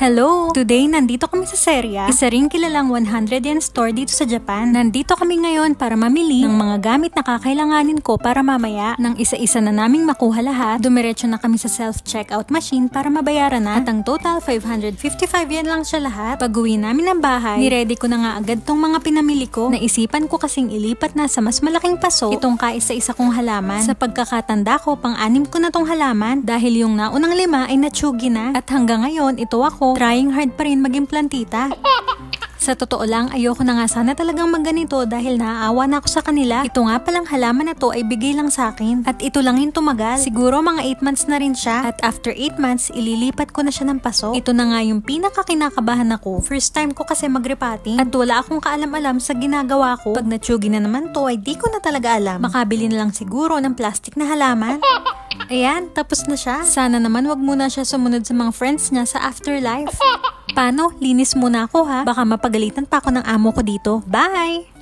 Hello! Today, nandito kami sa Seria, isa rin kilalang 100 yen store dito sa Japan. Nandito kami ngayon para mamili ng mga gamit na kakailanganin ko para mamaya nang isa-isa na naming makuha lahat. Dumiretso na kami sa self-checkout machine para mabayaran na at ang total 555 yen lang siya lahat. Pag uwi namin ng bahay, niready ko na nga agad tong mga pinamili ko. Naisipan ko kasing ilipat na sa mas malaking paso itong kaisa-isa kong halaman. Sa pagkakatanda ko, pang-anim ko na tong halaman dahil yung naunang lima ay natsugi na at hanggang ngayon ito ako Trying hard pa rin maging plantita. Sa totoo lang, ayoko na nga sana talagang magganito dahil naaawa na ako sa kanila. Ito nga palang halaman na to ay bigay lang sa akin. At ito lang yung tumagal. Siguro mga 8 months na rin siya. At after 8 months, ililipat ko na siya ng paso. Ito na nga yung pinakakinakabahan ako. First time ko kasi magrepating. At wala akong kaalam-alam sa ginagawa ko. Pag natsugi na naman to, ay di ko na talaga alam. Makabili na lang siguro ng plastic na halaman. Ayan, tapos na siya. Sana naman wag muna siya sumunod sa mga friends niya sa afterlife. Paano? Linis muna ako ha. Baka mapagalitan pa ako ng amo ko dito. Bye!